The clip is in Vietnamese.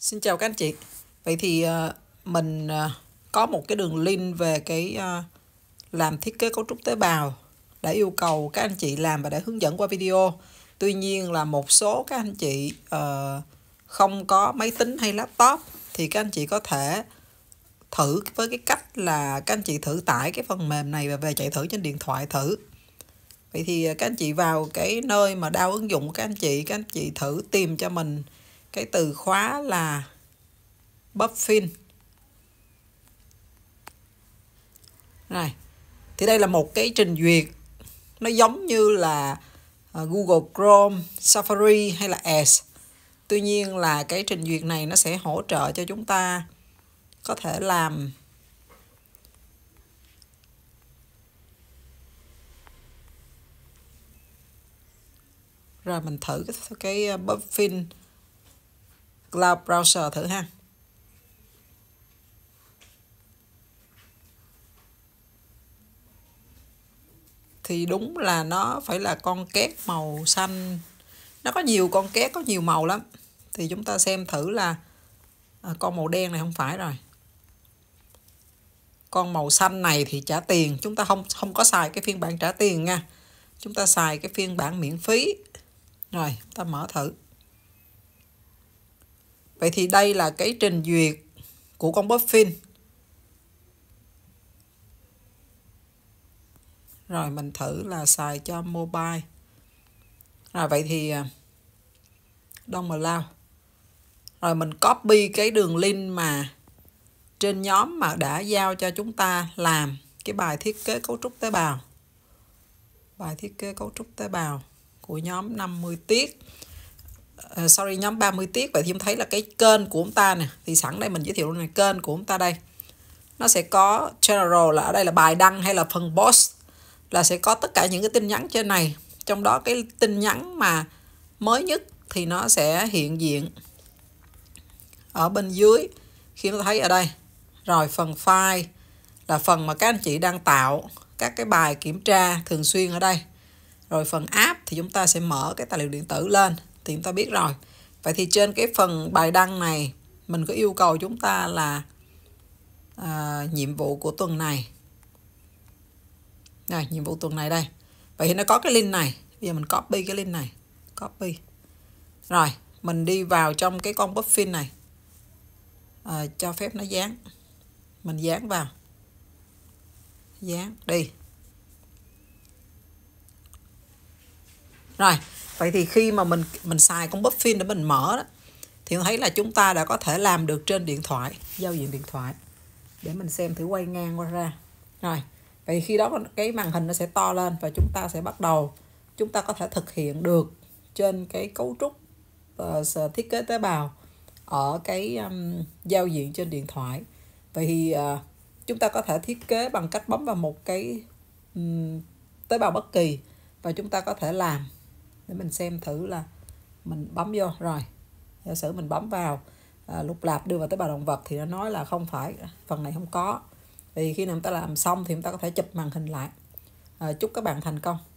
Xin chào các anh chị Vậy thì ờ, mình ờ, có một cái đường link về cái ờ, làm thiết kế cấu trúc tế bào đã yêu cầu các anh chị làm và đã hướng dẫn qua video Tuy nhiên là một số các anh chị không có máy tính hay laptop thì các anh chị có thể thử với cái cách là các anh chị thử tải cái phần mềm này và về chạy thử trên điện thoại thử Vậy thì các anh chị vào cái nơi mà đau ứng dụng của các anh chị, các anh chị thử tìm cho mình cái từ khóa là buffin này thì đây là một cái trình duyệt nó giống như là à, Google Chrome, Safari hay là Edge. Tuy nhiên là cái trình duyệt này nó sẽ hỗ trợ cho chúng ta có thể làm rồi mình thử cái, cái à, buffin Cloud Browser thử ha. Thì đúng là nó phải là con két màu xanh. Nó có nhiều con két, có nhiều màu lắm. Thì chúng ta xem thử là à, con màu đen này không phải rồi. Con màu xanh này thì trả tiền. Chúng ta không không có xài cái phiên bản trả tiền nha. Chúng ta xài cái phiên bản miễn phí. Rồi, ta mở thử. Vậy thì đây là cái trình duyệt của con Puffin. Rồi mình thử là xài cho mobile. Rồi vậy thì à, đông mà lao. Rồi mình copy cái đường link mà trên nhóm mà đã giao cho chúng ta làm cái bài thiết kế cấu trúc tế bào. Bài thiết kế cấu trúc tế bào của nhóm 50 tiết uh, sorry nhóm 30 tiết vậy thì em thấy là cái kênh của chúng ta nè thì sẵn đây mình giới thiệu này kênh của chúng ta đây nó sẽ có general là ở đây là bài đăng hay là phần post là sẽ có tất cả những cái tin nhắn trên này trong đó cái tin nhắn mà mới nhất thì nó sẽ hiện diện ở bên dưới khi nó thấy ở đây rồi phần file là phần mà các anh chị đang tạo các cái bài kiểm tra thường xuyên ở đây rồi phần app thì chúng ta sẽ mở cái tài liệu điện tử lên thì chúng ta biết rồi vậy thì trên cái phần bài đăng này mình có yêu cầu chúng ta là à, nhiệm vụ của tuần này này nhiệm vụ tuần này đây vậy thì nó có cái link này bây giờ mình copy cái link này copy rồi mình đi vào trong cái con buffin này à, cho phép nó dán mình dán vào dán đi rồi vậy thì khi mà mình mình xài con Buffin để mình mở đó thì thấy là chúng ta đã có thể làm được trên điện thoại giao diện điện thoại để mình xem thử quay ngang qua ra rồi vậy khi đó cái màn hình nó sẽ to lên và chúng ta sẽ bắt đầu chúng ta có thể thực hiện được trên cái cấu trúc uh, thiết kế tế bào ở cái um, giao diện trên điện thoại vậy thì uh, chúng ta có thể thiết kế bằng cách bấm vào một cái um, tế bào bất kỳ và chúng ta có thể làm để mình xem thử là mình bấm vô rồi giả sử mình bấm vào à, lúc lạp đưa vào tế bào động vật thì nó nói là không phải phần này không có vì khi nào ta làm xong thì chúng ta có thể chụp màn hình lại à, chúc các bạn thành công